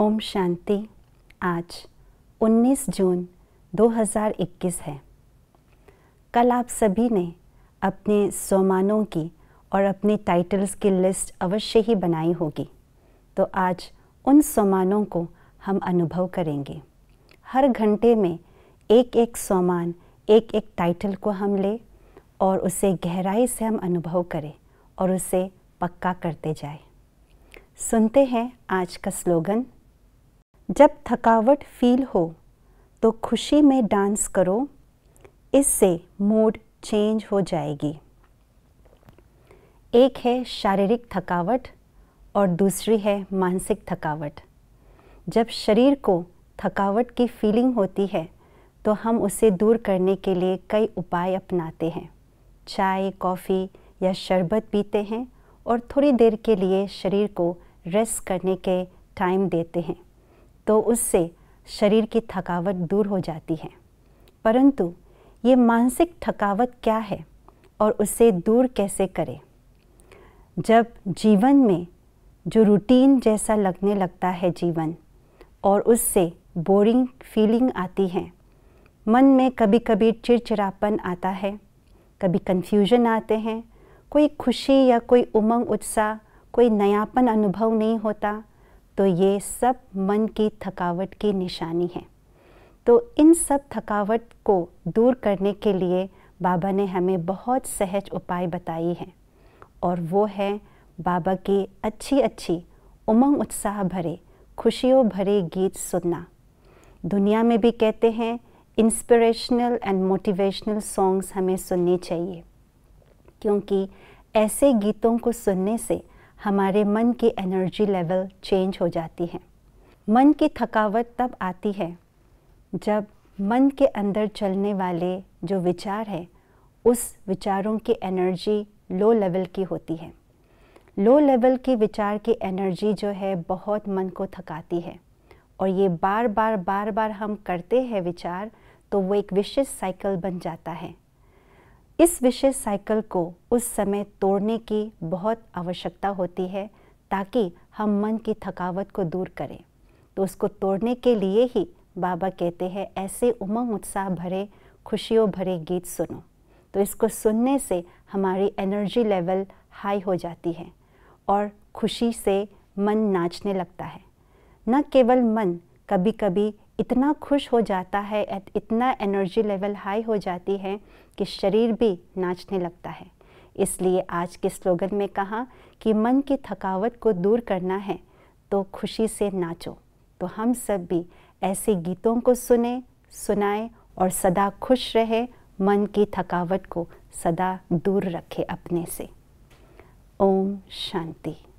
ओम शांति आज 19 जून 2021 है कल आप सभी ने अपने सोमानों की और अपने टाइटल्स की लिस्ट अवश्य ही बनाई होगी तो आज उन सोमानों को हम अनुभव करेंगे हर घंटे में एक एक सोमान एक एक टाइटल को हम ले और उसे गहराई से हम अनुभव करें और उसे पक्का करते जाए सुनते हैं आज का स्लोगन जब थकावट फील हो तो खुशी में डांस करो इससे मूड चेंज हो जाएगी एक है शारीरिक थकावट और दूसरी है मानसिक थकावट जब शरीर को थकावट की फीलिंग होती है तो हम उसे दूर करने के लिए कई उपाय अपनाते हैं चाय कॉफ़ी या शरबत पीते हैं और थोड़ी देर के लिए शरीर को रेस्ट करने के टाइम देते हैं तो उससे शरीर की थकावट दूर हो जाती है परंतु ये मानसिक थकावट क्या है और उसे दूर कैसे करें जब जीवन में जो रूटीन जैसा लगने लगता है जीवन और उससे बोरिंग फीलिंग आती है मन में कभी कभी चिड़चिड़ापन आता है कभी कन्फ्यूजन आते हैं कोई खुशी या कोई उमंग उत्साह कोई नयापन अनुभव नहीं होता तो ये सब मन की थकावट की निशानी है तो इन सब थकावट को दूर करने के लिए बाबा ने हमें बहुत सहज उपाय बताई है और वो है बाबा की अच्छी अच्छी उमंग उत्साह भरे खुशियों भरे गीत सुनना दुनिया में भी कहते हैं इंस्पिरेशनल एंड मोटिवेशनल सॉन्ग्स हमें सुनने चाहिए क्योंकि ऐसे गीतों को सुनने से हमारे मन की एनर्जी लेवल चेंज हो जाती है मन की थकावट तब आती है जब मन के अंदर चलने वाले जो विचार है उस विचारों की एनर्जी लो लेवल की होती है लो लेवल के विचार की एनर्जी जो है बहुत मन को थकाती है और ये बार बार बार बार हम करते हैं विचार तो वो एक विशेष साइकिल बन जाता है इस विषय साइकिल को उस समय तोड़ने की बहुत आवश्यकता होती है ताकि हम मन की थकावट को दूर करें तो उसको तोड़ने के लिए ही बाबा कहते हैं ऐसे उमंग उत्साह भरे खुशियों भरे गीत सुनो तो इसको सुनने से हमारी एनर्जी लेवल हाई हो जाती है और खुशी से मन नाचने लगता है न केवल मन कभी कभी इतना खुश हो जाता है इतना एनर्जी लेवल हाई हो जाती है कि शरीर भी नाचने लगता है इसलिए आज के स्लोगन में कहा कि मन की थकावट को दूर करना है तो खुशी से नाचो तो हम सब भी ऐसे गीतों को सुने सुनाए और सदा खुश रहे मन की थकावट को सदा दूर रखे अपने से ओम शांति